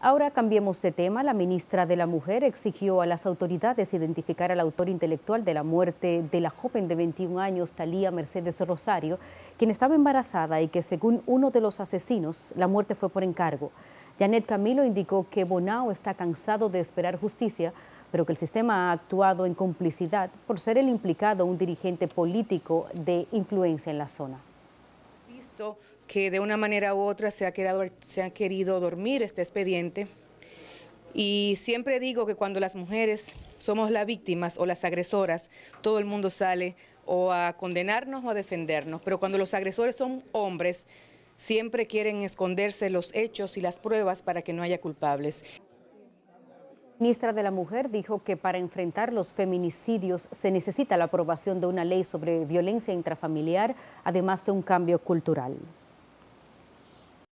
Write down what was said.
Ahora cambiemos de tema. La ministra de la Mujer exigió a las autoridades identificar al autor intelectual de la muerte de la joven de 21 años, Talía Mercedes Rosario, quien estaba embarazada y que según uno de los asesinos, la muerte fue por encargo. Janet Camilo indicó que Bonao está cansado de esperar justicia, pero que el sistema ha actuado en complicidad por ser el implicado un dirigente político de influencia en la zona. Visto que de una manera u otra se ha, se ha querido dormir este expediente y siempre digo que cuando las mujeres somos las víctimas o las agresoras, todo el mundo sale o a condenarnos o a defendernos, pero cuando los agresores son hombres, siempre quieren esconderse los hechos y las pruebas para que no haya culpables ministra de la Mujer dijo que para enfrentar los feminicidios se necesita la aprobación de una ley sobre violencia intrafamiliar, además de un cambio cultural.